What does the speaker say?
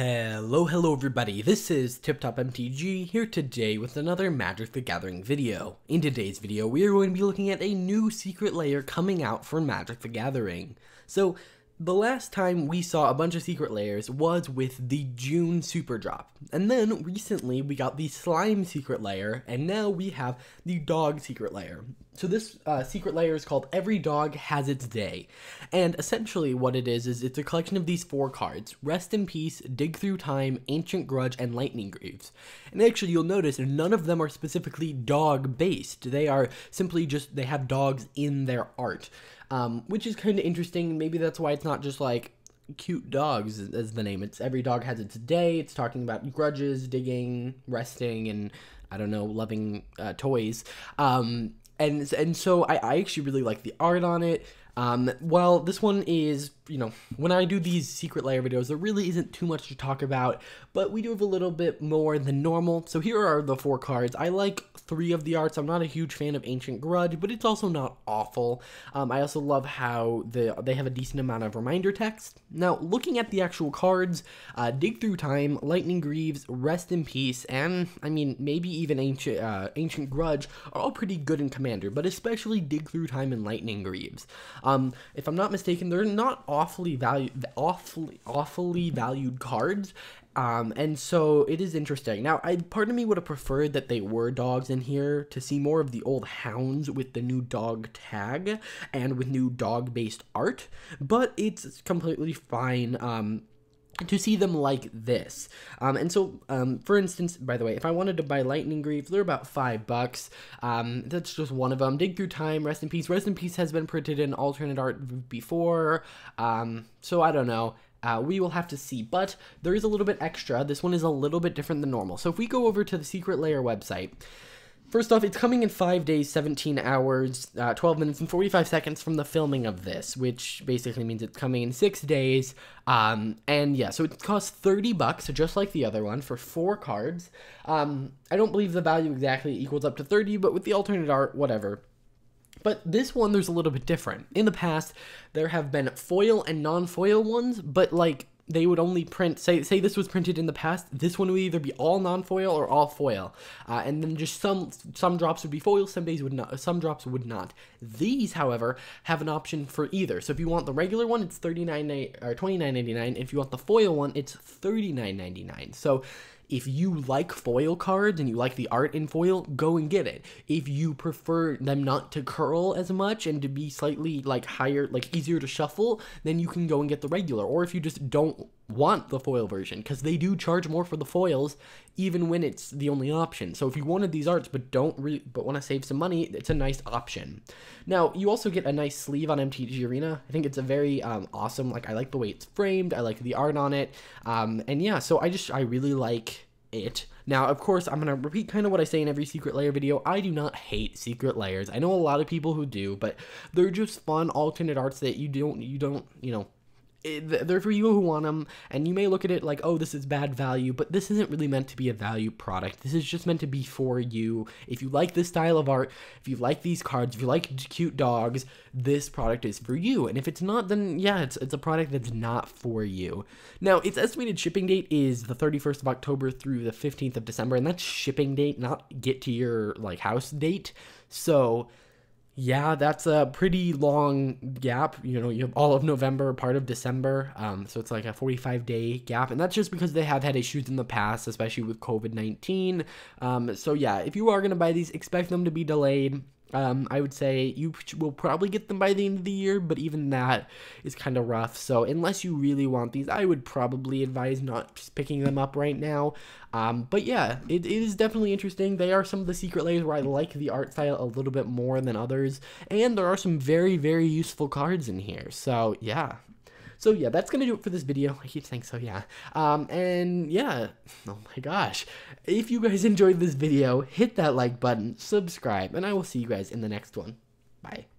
Hello, hello everybody, this is TipTop MTG here today with another Magic the Gathering video. In today's video, we are going to be looking at a new secret layer coming out for Magic the Gathering. So, the last time we saw a bunch of secret layers was with the June super drop. And then recently we got the slime secret layer and now we have the dog secret layer. So this uh, secret layer is called Every Dog Has Its Day, and essentially what it is is it's a collection of these four cards: Rest in Peace, Dig Through Time, Ancient Grudge, and Lightning Greaves. And actually, you'll notice none of them are specifically dog-based. They are simply just they have dogs in their art, um, which is kind of interesting. Maybe that's why it's not just like cute dogs as the name. It's Every Dog Has Its Day. It's talking about grudges, digging, resting, and I don't know, loving uh, toys. Um, and and so I, I actually really like the art on it. Um, this one is you know, when I do these secret layer videos, there really isn't too much to talk about, but we do have a little bit more than normal. So here are the four cards. I like three of the arts. I'm not a huge fan of Ancient Grudge, but it's also not awful. Um, I also love how the, they have a decent amount of reminder text. Now, looking at the actual cards, uh, Dig Through Time, Lightning Greaves, Rest in Peace, and, I mean, maybe even Ancient, uh, Ancient Grudge are all pretty good in Commander, but especially Dig Through Time and Lightning Greaves. Um, if I'm not mistaken, they're not all awfully value awfully awfully valued cards um, and so it is interesting. Now, I part of me would have preferred that they were dogs in here to see more of the old hounds with the new dog tag and with new dog-based art, but it's completely fine. Um, to see them like this. Um, and so, um, for instance, by the way, if I wanted to buy Lightning Grief, they're about five bucks. Um, that's just one of them. Dig Through Time, Rest in Peace. Rest in Peace has been printed in alternate art before. Um, so I don't know. Uh, we will have to see, but there is a little bit extra. This one is a little bit different than normal. So if we go over to the Secret Layer website, First off, it's coming in 5 days, 17 hours, uh, 12 minutes, and 45 seconds from the filming of this, which basically means it's coming in 6 days. Um, and yeah, so it costs 30 bucks, just like the other one, for 4 cards. Um, I don't believe the value exactly equals up to 30, but with the alternate art, whatever. But this one, there's a little bit different. In the past, there have been foil and non foil ones, but like they would only print say say this was printed in the past this one would either be all non-foil or all foil uh, and then just some some drops would be foil some days would not some drops would not these however have an option for either so if you want the regular one it's 39 or 29.99 if you want the foil one it's 39.99 so if you like foil cards and you like the art in foil, go and get it. If you prefer them not to curl as much and to be slightly like higher, like easier to shuffle, then you can go and get the regular. Or if you just don't want the foil version because they do charge more for the foils even when it's the only option so if you wanted these arts but don't re- but want to save some money it's a nice option now you also get a nice sleeve on mtg arena i think it's a very um, awesome like i like the way it's framed i like the art on it um, and yeah so i just i really like it now, of course, I'm going to repeat kind of what I say in every Secret Layer video. I do not hate Secret Layers. I know a lot of people who do, but they're just fun alternate arts that you don't, you don't, you know, they're for you who want them, and you may look at it like, oh, this is bad value, but this isn't really meant to be a value product. This is just meant to be for you. If you like this style of art, if you like these cards, if you like cute dogs, this product is for you. And if it's not, then yeah, it's, it's a product that's not for you. Now, its estimated shipping date is the 31st of October through the 15th of December, and that's shipping date, not get to your like house date. So, yeah, that's a pretty long gap. You know, you have all of November, part of December. Um, so it's like a 45 day gap. And that's just because they have had issues in the past, especially with COVID 19. Um, so yeah, if you are going to buy these, expect them to be delayed. Um, I would say you will probably get them by the end of the year, but even that is kind of rough. So unless you really want these, I would probably advise not picking them up right now. Um, but yeah, it, it is definitely interesting. They are some of the secret layers where I like the art style a little bit more than others, and there are some very, very useful cards in here. So yeah. So yeah, that's gonna do it for this video. I keep saying so, yeah. Um, and yeah, oh my gosh. If you guys enjoyed this video, hit that like button, subscribe, and I will see you guys in the next one. Bye.